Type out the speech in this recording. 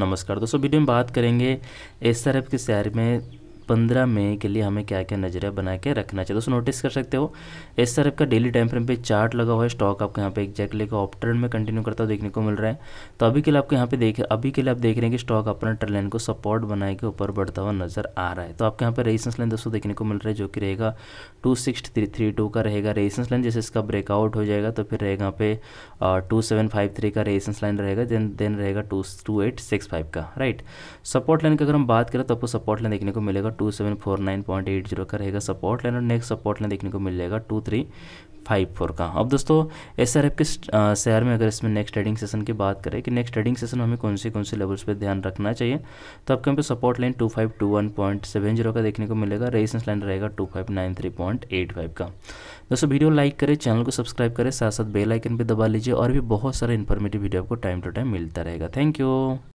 नमस्कार दोस्तों वीडियो में बात करेंगे एस आर एफ के शहर में पंद्रह मई के लिए हमें क्या क्या नजरिया बना के रखना चाहिए दोस्तों नोटिस कर सकते हो इस तरह का डेली टाइम फ्रेम पे चार्ट लगा हुआ है स्टॉक आपको यहाँ पे एक्जैक्टली लेकर ऑप ट्रेंड में कंटिन्यू करता हुआ देखने को मिल रहा है तो अभी के लिए आपको यहाँ पे देख अभी के लिए आप देख रहे हैं कि स्टॉक अपना ट्रेन लाइन को सपोर्ट बनाए के ऊपर बढ़ता हुआ नजर आ रहा है तो आपके यहाँ पे रेजिस्टेंस लाइन दोस्तों देखने को मिल रहा है जो कि रहेगा two six three three two का रहेगा रेजिस्टेंस लाइन जैसे इसका ब्रेकआउट हो जाएगा तो फिर रहेगा यहाँ पे टू सेवन फाइव थ्री का रेजिस्टेंस लाइन रहेगा देन देन रहेगा two two eight six five का राइट सपोर्ट लाइन की अगर हम बात करें तो आपको सपोर्ट लाइन देखने को मिलेगा two seven four nine point eight zero का रहेगा सपोर्ट लाइन और नेक्स्ट सपोर्ट लाइन देखने को मिल जाएगा टू थ्री फाइव फोर का अब दोस्तों एस आर एफ के शेयर में अगर इसमें नेक्स्ट ट्रेडिंग सेशन की बात करें कि नेक्स्ट ट्रेडिंग सेशन हमें कौन से कौन से लेवल्स पर ध्यान रखना चाहिए तो आपके यहाँ पर support line two five two one point seven zero का देखने को मिलेगा रेजिस्टेंस लाइन रहेगा two five nine three point eight five का दोस्तों वीडियो लाइक करें चैनल को सब्सक्राइब करें साथ साथ बेल आइकन भी दबा लीजिए और भी बहुत सारे इन्फॉर्मेटिव वीडियो आपको टाइम टू टाइम मिलता रहेगा थैंक यू